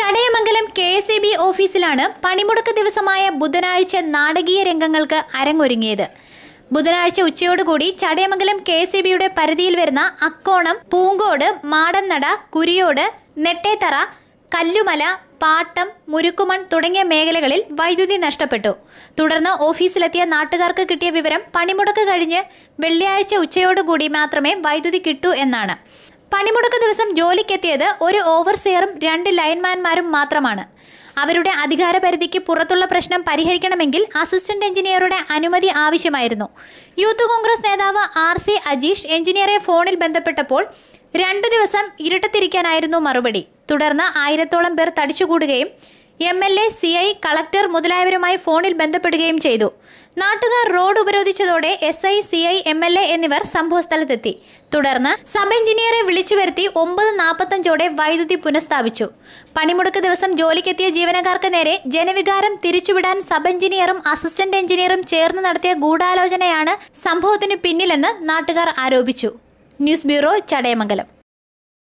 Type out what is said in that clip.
Chadayamangalam K S E B ഓഫീസിലാണ് പണിമുടക്ക് ദിവസമായ ബുധനാഴ്ച നാടകീയ രംഗങ്ങൾക്ക് അരങ്ങൊരുങ്ങിയത് ബുധനാഴ്ച ഉച്ചയോടുകൂടി ചടയമംഗലം കെ എസ് ഇ ബിയുടെ പരിധിയിൽ വരുന്ന അക്കോണം പൂങ്കോട് മാടന്നട കുരിയോട് നെട്ടേത്തറ കല്ലുമല പാട്ടം മുരുക്കുമൺ തുടങ്ങിയ മേഖലകളിൽ വൈദ്യുതി നഷ്ടപ്പെട്ടു തുടർന്ന് ഓഫീസിലെത്തിയ നാട്ടുകാർക്ക് കിട്ടിയ വിവരം പണിമുടക്ക് കഴിഞ്ഞ് വെള്ളിയാഴ്ച ഉച്ചയോടുകൂടി മാത്രമേ വൈദ്യുതി കിട്ടൂ എന്നാണ് പണിമുടക്ക് ദിവസം ജോലിക്കെത്തിയത് ഒരു ഓവർസിയറും രണ്ട് ലൈൻമാൻമാരും മാത്രമാണ് അവരുടെ അധികാര പരിധിക്ക് പുറത്തുള്ള പ്രശ്നം പരിഹരിക്കണമെങ്കിൽ അസിസ്റ്റന്റ് എഞ്ചിനീയറുടെ അനുമതി ആവശ്യമായിരുന്നു യൂത്ത് കോൺഗ്രസ് നേതാവ് ആർ സി അജീഷ് എഞ്ചിനീയറെ ഫോണിൽ ബന്ധപ്പെട്ടപ്പോൾ രണ്ടു ദിവസം ഇരുട്ടത്തിരിക്കാനായിരുന്നു മറുപടി തുടർന്ന് ആയിരത്തോളം പേർ തടിച്ചുകൂടുകയും M L A C I collector മുതലായവരുമായി ഫോണിൽ ബന്ധപ്പെടുകയും ചെയ്തു നാട്ടുകാർ റോഡ് ഉപരോധിച്ചതോടെ S I C I M L A എന്നിവർ സംഭവസ്ഥലത്തെത്തി തുടർന്ന് സബ് എഞ്ചിനീയറെ വിളിച്ചു വരുത്തി ഒമ്പത് നാൽപ്പത്തഞ്ചോടെ വൈദ്യുതി പുനഃസ്ഥാപിച്ചു പണിമുടക്ക് ദിവസം ജോലിക്കെത്തിയ ജീവനക്കാർക്ക് നേരെ ജനവികാരം തിരിച്ചുവിടാൻ സബ് എഞ്ചിനീയറും അസിസ്റ്റന്റ് എഞ്ചിനീയറും ചേർന്ന് നടത്തിയ ഗൂഢാലോചനയാണ് സംഭവത്തിന് പിന്നിലെന്ന് നാട്ടുകാർ ആരോപിച്ചു ന്യൂസ് ബ്യൂറോ ചടയമംഗലം